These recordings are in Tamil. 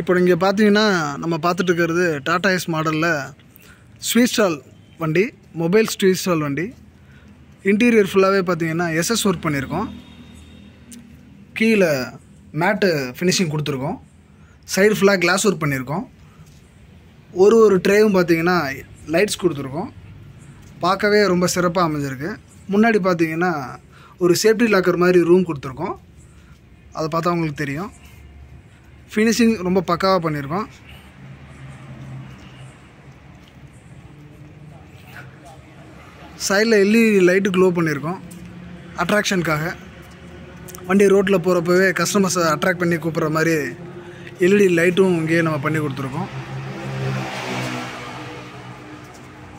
இப்போ நீங்கள் பார்த்தீங்கன்னா நம்ம பார்த்துட்டு இருக்கிறது டாடா எஸ் மாடலில் ஸ்வீட் ஸ்டால் வண்டி மொபைல் ஸ்வீட் ஸ்டால் வண்டி இன்டீரியர் ஃபுல்லாகவே பார்த்தீங்கன்னா எஸ்எஸ் ஒர்க் பண்ணியிருக்கோம் கீழே மேட்டு ஃபினிஷிங் கொடுத்துருக்கோம் சைடு ஃபுல்லாக கிளாஸ் ஒர்க் பண்ணியிருக்கோம் ஒரு ஒரு ட்ரேவும் பார்த்தீங்கன்னா லைட்ஸ் கொடுத்துருக்கோம் பார்க்கவே ரொம்ப சிறப்பாக அமைஞ்சிருக்கு முன்னாடி பார்த்தீங்கன்னா ஒரு சேஃப்டி லாக்கர் மாதிரி ரூம் கொடுத்துருக்கோம் அதை பார்த்தா உங்களுக்கு தெரியும் ஃபினிஷிங் ரொம்ப பக்காவாக பண்ணியிருக்கோம் சைடில் எல்இடி லைட்டு க்ளோ பண்ணியிருக்கோம் அட்ராக்ஷனுக்காக வண்டி ரோட்டில் போகிறப்பவே கஸ்டமர்ஸை அட்ராக்ட் பண்ணி கூப்பிட்ற மாதிரி எல்இடி லைட்டும் இங்கேயே நம்ம பண்ணி கொடுத்துருக்கோம்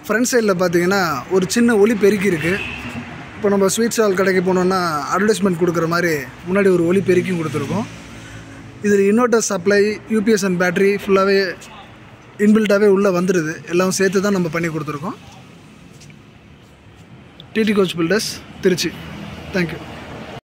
ஃப்ரண்ட் சைடில் பார்த்தீங்கன்னா ஒரு சின்ன ஒளி பெருக்கி இருக்குது இப்போ நம்ம ஸ்வீட் ஸ்டால் கடைக்கு போனோன்னா அட்வர்டைஸ்மெண்ட் கொடுக்குற மாதிரி முன்னாடி ஒரு ஒலி பெருக்கியும் கொடுத்துருக்கோம் இதில் inverter supply UPS and battery ஃபுல்லாகவே இன்பில்ட்டாகவே உள்ளே வந்துடுது எல்லாம் சேர்த்து தான் நம்ம பண்ணி கொடுத்துருக்கோம் D D coach builders Trichy thank you